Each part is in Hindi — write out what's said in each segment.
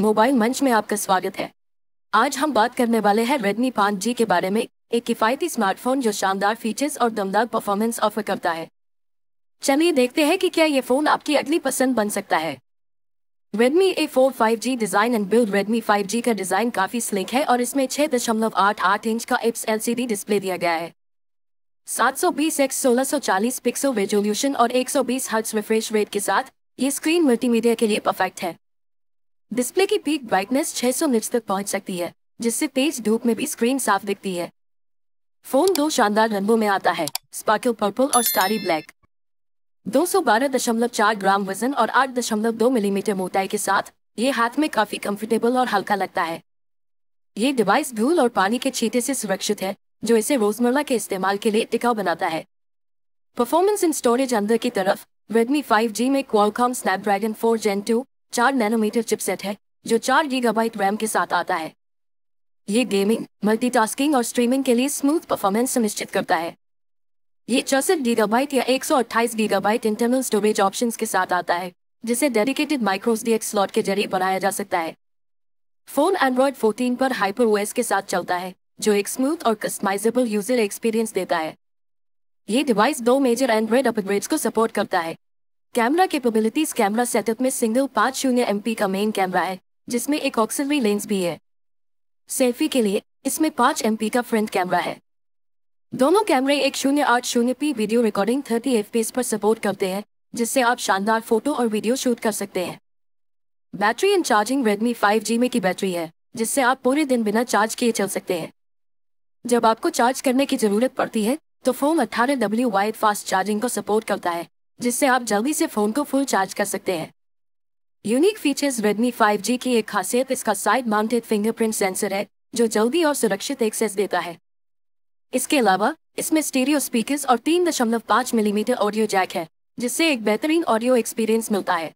मोबाइल मंच में आपका स्वागत है आज हम बात करने वाले हैं Redmi 5G के बारे में एक किफायती स्मार्टफोन जो शानदार फीचर्स और दमदार परफॉर्मेंस ऑफर करता है चलिए देखते हैं कि क्या ये फोन आपकी अगली पसंद बन सकता है Redmi A4 5G design and build Redmi 5G का डिजाइन काफी स्लिक है और इसमें छह दशमलव आठ आठ इंच का एप्स एल सी डी डिस्प्ले दिया गया है सात सौ बीस एक्स सोलह सौ चालीस पिक्सल रेजोल्यूशन और एक सौ बीस हर्ट्ज रिफ्रेश रेट के साथ ये स्क्रीन मल्टीमीडिया के लिए परफेक्ट है डिस्प्ले की पीक ब्राइटनेस 600 सौ निट्स तक पहुंच सकती है जिससे तेज धूप में भी स्क्रीन साफ दिखती है फोन दो शानदार रंगों में आता है स्पार्कल पर्पल और स्टारी ब्लैक 212.4 ग्राम वजन और 8.2 मिलीमीटर मोटाई के साथ ये हाथ में काफी कंफर्टेबल और हल्का लगता है ये डिवाइस धूल और पानी के छीटे से सुरक्षित है जो इसे रोजमर्रा के इस्तेमाल के लिए टिकाऊ बनाता है परफॉर्मेंस इन स्टोरेज अंदर की तरफ Redmi 5G में Qualcomm Snapdragon 4 Gen चार नैनोमीटर चिपसेट है जो चार गीगाबाइट रैम के साथ आता है ये गेमिंग मल्टीटास्किंग और स्ट्रीमिंग के लिए स्मूथ परफॉर्मेंस सुनिश्चित करता है ये चौसठ गीगाबाइट या एक सौ अट्ठाईस गीगाबाइट इंटरनल स्टोरेज ऑप्शन के साथ आता है जिसे डेडिकेटेड माइक्रोस डी स्लॉट के जरिए बनाया जा सकता है फोन एंड्रॉयड 14 पर हाइपर ओएस के साथ चलता है जो एक स्मूथ और कस्टमाइजेबल यूजर एक्सपीरियंस देता है ये डिवाइस दो मेजर एंड्रॉयड अपग्रेड्स को सपोर्ट करता है कैमरा केपेबिलिटीज कैमरा सेटअप में सिंगल पाँच शून्य एम का मेन कैमरा है जिसमें एक ऑक्सिलरी लेंस भी है सेल्फी के लिए इसमें पाँच एम का फ्रंट कैमरा है दोनों कैमरे एक शून्य आठ शून्य P video recording thirty F पर सपोर्ट करते हैं जिससे आप शानदार फोटो और वीडियो शूट कर सकते हैं battery and charging Redmi five में की बैटरी है जिससे आप पूरे दिन बिना चार्ज किए चल सकते हैं जब आपको चार्ज करने की जरूरत पड़ती है तो फोन अट्ठारह डब्ल्यू वाइड फास्ट चार्जिंग को सपोर्ट करता है जिससे आप जल्दी से फोन को फुल चार्ज कर सकते हैं यूनिक फीचर्स रेडमी 5G की एक खासियत इसका साइड माउंटेड फिंगरप्रिंट सेंसर है जो जल्दी और सुरक्षित एक्सेस देता है इसके अलावा इसमें स्टीरियो स्पीकर्स और 3.5 मिलीमीटर ऑडियो जैक है जिससे एक बेहतरीन ऑडियो एक्सपीरियंस मिलता है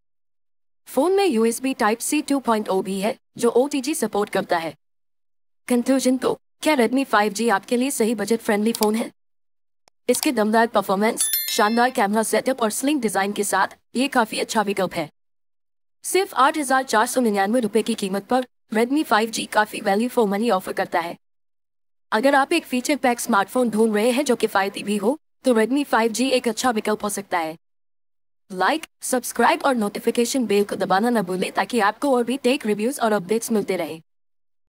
फोन में यूएसबी टाइप सी ओ भी है जो ओ सपोर्ट करता है कंक्लूजन तो क्या Redmi 5G आपके लिए सही बजट फ्रेंडली फोन है इसके दमदार परफॉर्मेंस शानदार कैमरा सेटअप और स्लिंग डिजाइन के साथ ये काफी अच्छा विकल्प है सिर्फ आठ हजार चार सौ निन्यानवे रुपए की कीमत पर Redmi 5G काफी वैल्यू फॉर मनी ऑफर करता है अगर आप एक फीचर पैक स्मार्टफोन ढूंढ रहे हैं जो किफायती भी हो तो Redmi 5G एक अच्छा विकल्प हो सकता है लाइक सब्सक्राइब और नोटिफिकेशन बेल को दबाना न भूलें ताकि आपको और भी टेक रिव्यूज और अपडेट्स मिलते रहे